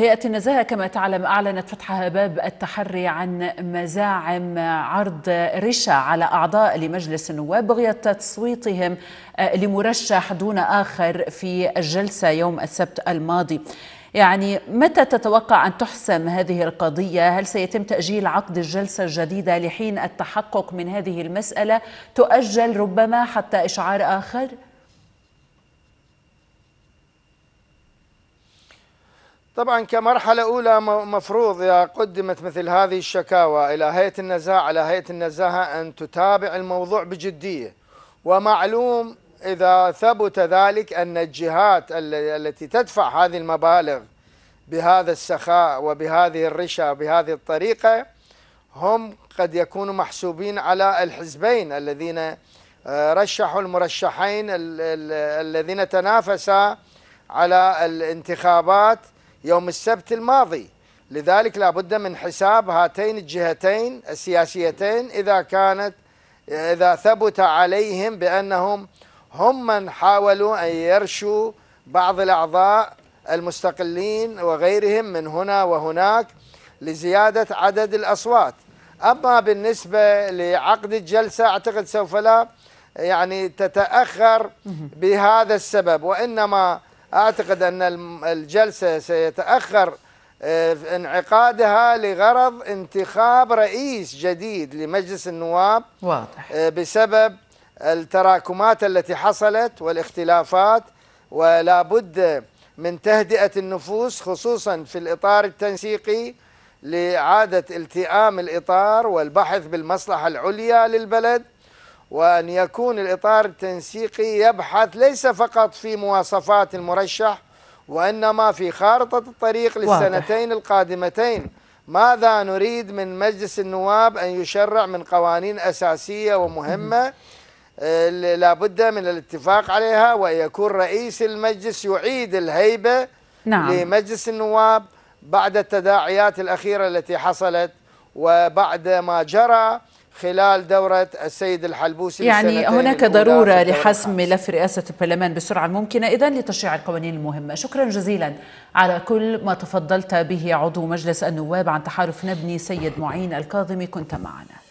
هيئة النزاهة كما تعلم أعلنت فتحها باب التحري عن مزاعم عرض رشا على أعضاء لمجلس النواب بغية تصويتهم آه، لمرشح دون آخر في الجلسة يوم السبت الماضي يعني متى تتوقع أن تحسم هذه القضية؟ هل سيتم تأجيل عقد الجلسة الجديدة لحين التحقق من هذه المسألة؟ تؤجل ربما حتى إشعار آخر؟ طبعا كمرحلة أولى مفروض إذا قدمت مثل هذه الشكاوى إلى هيئة النزاهة على هيئة النزاهة أن تتابع الموضوع بجدية ومعلوم إذا ثبت ذلك أن الجهات التي تدفع هذه المبالغ بهذا السخاء وبهذه الرشا بهذه الطريقة هم قد يكونوا محسوبين على الحزبين الذين آه، رشحوا المرشحين الذين تنافسا على الانتخابات يوم السبت الماضي لذلك لابد من حساب هاتين الجهتين السياسيتين إذا كانت إذا ثبت عليهم بأنهم هم من حاولوا أن يرشوا بعض الأعضاء المستقلين وغيرهم من هنا وهناك لزيادة عدد الأصوات أما بالنسبة لعقد الجلسة أعتقد سوف لا يعني تتأخر بهذا السبب وإنما أعتقد أن الجلسة سيتأخر آه، انعقادها لغرض انتخاب رئيس جديد لمجلس النواب واضح آه، بسبب التراكمات التي حصلت والاختلافات ولا بد من تهدئة النفوس خصوصا في الإطار التنسيقي لإعادة التئام الإطار والبحث بالمصلحة العليا للبلد وأن يكون الإطار التنسيقي يبحث ليس فقط في مواصفات المرشح وإنما في خارطة الطريق للسنتين القادمتين ماذا نريد من مجلس النواب أن يشرع من قوانين أساسية ومهمة لابد من الاتفاق عليها ويكون رئيس المجلس يعيد الهيبة نعم. لمجلس النواب بعد التداعيات الأخيرة التي حصلت وبعد ما جرى خلال دورة السيد الحلبوسي يعني هناك ضرورة لحسم ملف رئاسة البرلمان بالسرعة الممكنة إذا لتشريع القوانين المهمة شكرا جزيلا على كل ما تفضلت به عضو مجلس النواب عن تحالف نبني سيد معين الكاظمي كنت معنا